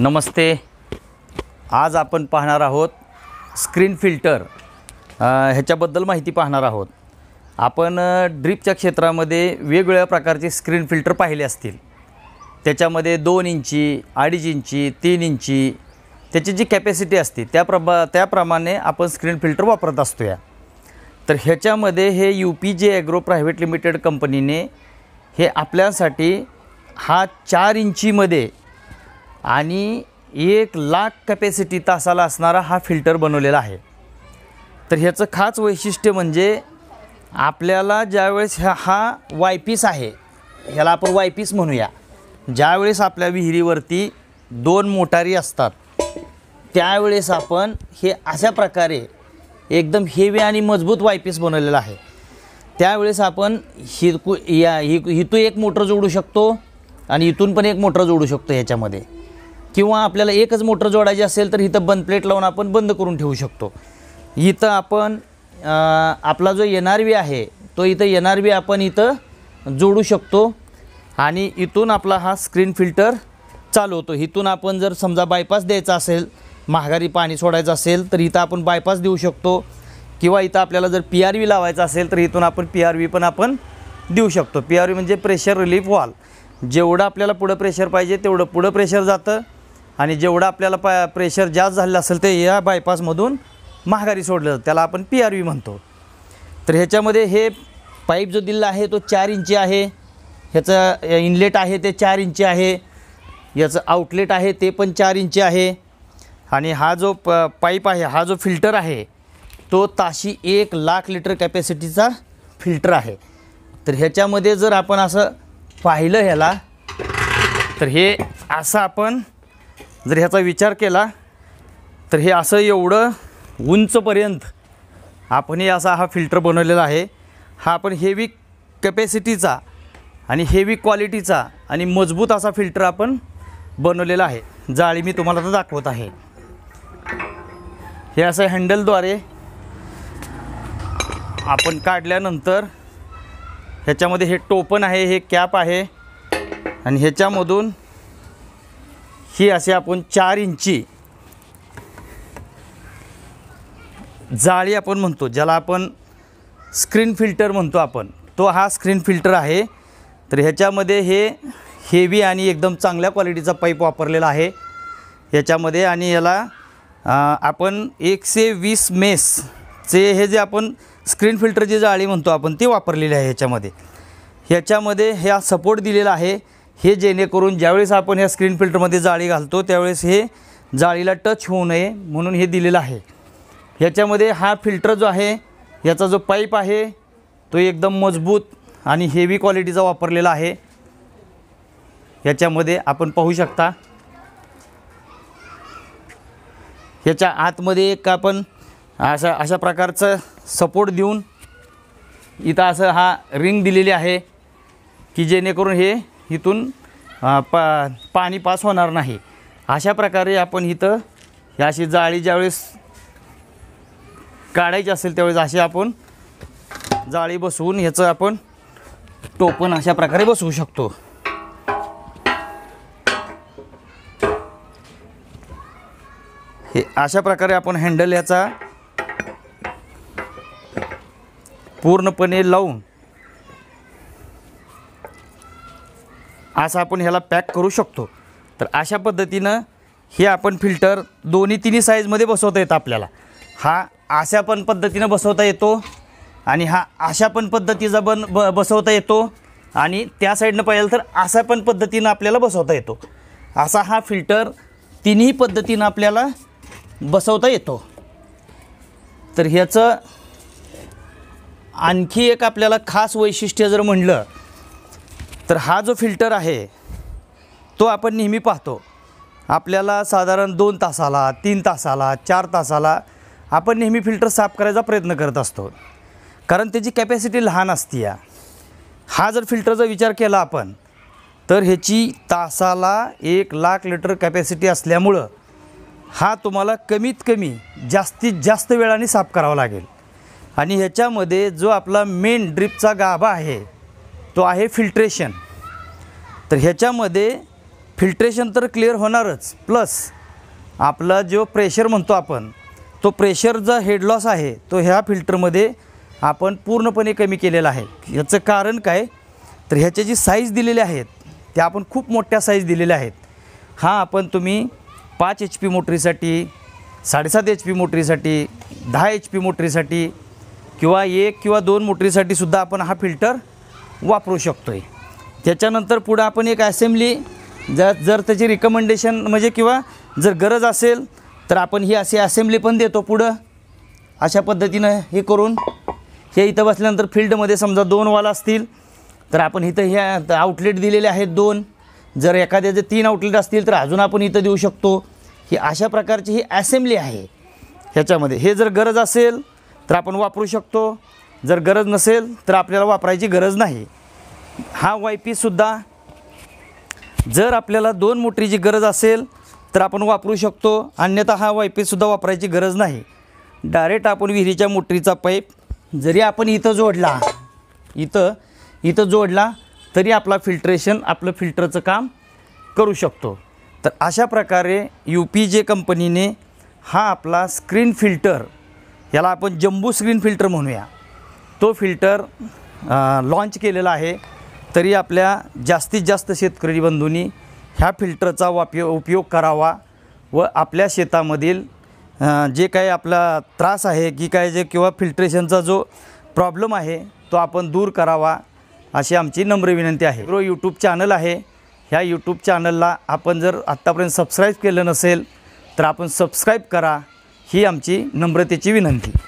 नमस्ते आज आपण पाहणार आहोत स्क्रीन फिल्टर ह्याच्याबद्दल माहिती पाहणार आहोत आपण ड्रीपच्या क्षेत्रामध्ये वेगवेगळ्या प्रकारचे स्क्रीन फिल्टर पाहिले असतील त्याच्यामध्ये दोन इंची अडीच इंची तीन इंची त्याची जी कॅपॅसिटी असते त्या प्रभा त्याप्रमाणे आपण स्क्रीन फिल्टर वापरत असतो या तर ह्याच्यामध्ये हे U P J agro private limited कंपनीने हे आपल्यासाठी हा चार इंचीमध्ये आणि एक लाख कॅपॅसिटी तासाला असणारा हा फिल्टर बनवलेला आहे तर ह्याचं खास वैशिष्ट्य म्हणजे आपल्याला ज्यावेळेस ह्या हा वायपीस आहे ह्याला आपण वायपीस म्हणूया ज्यावेळेस आपल्या विहिरीवरती दोन मोटारी असतात त्यावेळेस आपण हे अशा प्रकारे एकदम हेवी आणि मजबूत वायपीस बनवलेलं आहे त्यावेळेस आपण हिकू या हि इथून एक मोटर जोडू शकतो आणि इथून पण एक मोटर जोडू शकतो ह्याच्यामध्ये किंवा आपल्याला एकच मोटर जोडायची असेल तर इथं बंद प्लेट लावून आपण बंद करून ठेवू शकतो इथं आपण आपला जो एन आर आहे तो इथं एन आर बी आपण इथं जोडू शकतो आणि इथून आपला हा स्क्रीन फिल्टर चालू होतो इथून आपण जर समजा बायपास द्यायचा असेल महागारी पाणी सोडायचं असेल तर इथं आपण बायपास देऊ शकतो किंवा इथं आपल्याला जर पी आर व्ही लावायचा असेल तर इथून आपण पी आर व्ही पण आपण देऊ शकतो पी आर व्ही म्हणजे प्रेशर रिलीफ वॉल जेवढं आपल्याला पुढं प्रेशर पाहिजे तेवढं पुढं प्रेशर जातं आणि जेवढं आपल्याला प प्रेशर जास्त झालेलं असेल ते या बायपासमधून महागारी सोडलं जातं त्याला आपण पी आर व्ही म्हणतो तर ह्याच्यामध्ये हे पाईप जो दिलेला आहे तो चार इंची आहे ह्याचं इनलेट आहे ते चार इंची आहे याचं आउटलेट आहे ते पण चार इंची आहे आणि हा जो प पाईप आहे हा जो फिल्टर आहे तो ताशी एक लाख लिटर कॅपॅसिटीचा फिल्टर आहे तर ह्याच्यामध्ये जर आपण असं पाहिलं ह्याला तर हे असं आपण जर ह्याचा विचार केला तर हे असं एवढं उंचपर्यंत आपणही असा हा फिल्टर बनवलेला आहे हा आपण हेवी कॅपॅसिटीचा आणि हेवी क्वालिटीचा आणि मजबूत असा फिल्टर आपण बनवलेला आहे जाळी मी तुम्हाला आता दाखवत आहे हे असं हँडलद्वारे आपण काढल्यानंतर ह्याच्यामध्ये हे टोपन आहे हे कॅप आहे आणि ह्याच्यामधून ही असे आपण चार इंची जाळी आपण म्हणतो ज्याला आपण स्क्रीन फिल्टर म्हणतो आपण तो हा स्क्रीन फिल्टर आहे तर ह्याच्यामध्ये हे हेवी आणि एकदम चांगल्या क्वालिटीचा पाईप वापरलेला आहे ह्याच्यामध्ये आणि याला आपण एकशे वीस मेसचे हे जे आपण स्क्रीन फिल्टरची जाळी म्हणतो आपण ती वापरलेली आहे ह्याच्यामध्ये ह्याच्यामध्ये ह्या सपोर्ट दिलेला आहे हे जेणेकरून ज्यावेळेस आपण ह्या स्क्रीन फिल्टरमध्ये जाळी घालतो त्यावेळेस हे जाळीला टच होऊ नये म्हणून हे दिलेलं आहे ह्याच्यामध्ये हा फिल्टर जो आहे याचा जो पाईप आहे तो एकदम मजबूत आणि हेवी क्वालिटीचा वापरलेला आहे याच्यामध्ये आपण पाहू शकता ह्याच्या आतमध्ये एक आपण अशा अशा प्रकारचं सपोर्ट देऊन इथं असं हा रिंग दिलेली आहे की जेणेकरून हे इथून पा पाणी पास होणार नाही अशा प्रकारे आपण इथं अशी जाळी ज्यावेळेस काढायची असेल त्यावेळेस अशी आपण जाळी बसवून ह्याचं आपण टोपण अशा प्रकारे बसवू शकतो हे अशा प्रकारे आपण हँडल याचा पूर्णपणे लावून असं आपण ह्याला पॅक करू शकतो तर अशा पद्धतीनं हे आपण फिल्टर दोन्ही तिन्ही साईजमध्ये बसवता येतं आपल्याला हा अशा पण पद्धतीनं बसवता येतो आणि हा अशा पण पद्धतीचा बन ब बसवता येतो आणि त्या साईडनं पाहिलं तर अशा पण पद्धतीनं आपल्याला बसवता येतो असा हा फिल्टर तिन्ही पद्धतीनं आपल्याला बसवता येतो तर ह्याचं आणखी एक आपल्याला खास वैशिष्ट्य जर म्हणलं तर हा जो फिल्टर आहे तो आपण नेहमी पाहतो आपल्याला साधारण दोन तासाला तीन तासाला चार तासाला आपण नेहमी फिल्टर साफ करायचा प्रयत्न करत असतो कारण त्याची कॅपॅसिटी लहान असती या हा जर फिल्टरचा विचार केला आपण तर ह्याची तासाला एक लाख लिटर कॅपॅसिटी असल्यामुळं हा तुम्हाला कमीत कमी जास्तीत जास्त वेळाने साफ करावा लागेल आणि ह्याच्यामध्ये जो आपला मेन ड्रिपचा गाभा आहे तो आहे फिल्ट्रेशन तर ह्याच्यामध्ये फिल्ट्रेशन तर क्लिअर होणारच प्लस आपला जो प्रेशर म्हणतो आपण तो प्रेशर जो हेडलॉस आहे तो ह्या फिल्टरमध्ये आपण पूर्णपणे कमी केलेला आहे याचं कारण काय तर ह्याच्या जी साईज दिलेल्या आहेत त्या आपण खूप मोठ्या साईज दिलेल्या आहेत हा आपण तुम्ही पाच एच पी मोटरीसाठी साडेसात एच पी मोटरीसाठी दहा एच पी मोटरीसाठी किंवा एक किंवा दोन मोटरीसाठी सुद्धा आपण हा फिल्टर वापरू शकतो आहे त्याच्यानंतर पुढं आपण एक असेंब्ली जर जर त्याची रिकमेंडेशन म्हणजे किंवा जर गरज असेल तर आपण ही अशी असेंब्ली पण देतो पुढं अशा पद्धतीनं हे करून हे इथं बसल्यानंतर फील्डमध्ये समजा दोन वाल असतील तर आपण इथं हे आउटलेट दिलेले आहेत दोन जर एखाद्या जर तीन आउटलेट असतील तर अजून आपण इथं देऊ शकतो ही अशा प्रकारची ही असेंब्ली आहे ह्याच्यामध्ये हे जर गरज असेल तर आपण वापरू शकतो जर गरज नसेल तर आपल्याला वापरायची गरज नाही हा वाय पीसुद्धा जर आपल्याला दोन मोटरीची गरज असेल तर आपण वापरू शकतो अन्यथा हा वाय पीसुद्धा वापरायची गरज नाही डायरेक्ट आपण विहिरीच्या मोटरीचा पाईप जरी आपण इथं जोडला इथं इथं जोडला तरी आपला फिल्ट्रेशन आपलं फिल्टरचं काम करू शकतो तर अशा प्रकारे यू पी जे कंपनीने हा आपला स्क्रीन फिल्टर याला आपण जम्बू स्क्रीन फिल्टर म्हणूया तो फिल्टर लॉन्च केलेला आहे तरी आपल्या जास्तीत जास्त शेतकरी बंधूंनी ह्या फिल्टरचा वाप उपयोग करावा व आपल्या शेतामधील जे काही आपला त्रास आहे की काय जे किंवा फिल्ट्रेशनचा जो प्रॉब्लेम आहे तो आपण दूर करावा अशी आमची नम्र विनंती आहे रो यूट्यूब चॅनल आहे ह्या यूट्यूब चॅनलला आपण जर आत्तापर्यंत सबस्क्राईब केलं नसेल तर आपण सबस्क्राईब करा ही आमची नम्रतेची विनंती